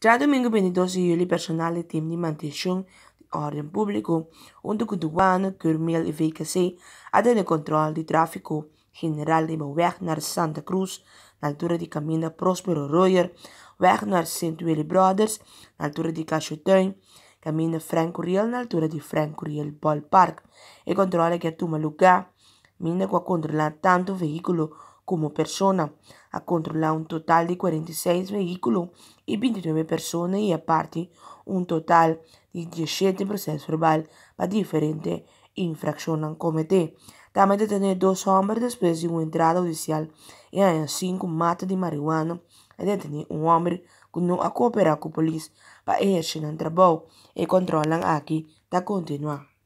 Tra domingo 22 il personale team di mantenimento teamlimantésyon orden público junto con douane, Curmil y VKC hadden de controllo di traffico generale di weg naar Santa Cruz, all'altura di Camina Prospero Royer, weg naar St. Willy Brothers, all'altura di Caciotuin, Camina Franco Riel, all'altura di Franco Riel Ballpark e controllo che a Tuma Luca, Mina qua controlla tanto veicolo como persona, a controlar un total de 46 vehículos y 29 personas y aparte un total de 17 procesos verbales para diferentes infracciones cometidas. También detener dos hombres después de una entrada judicial y hay cinco matas de marihuana e detener un hombre que no ha cooperado con la policía para ejercer un trabajo y controlan aquí para continuar.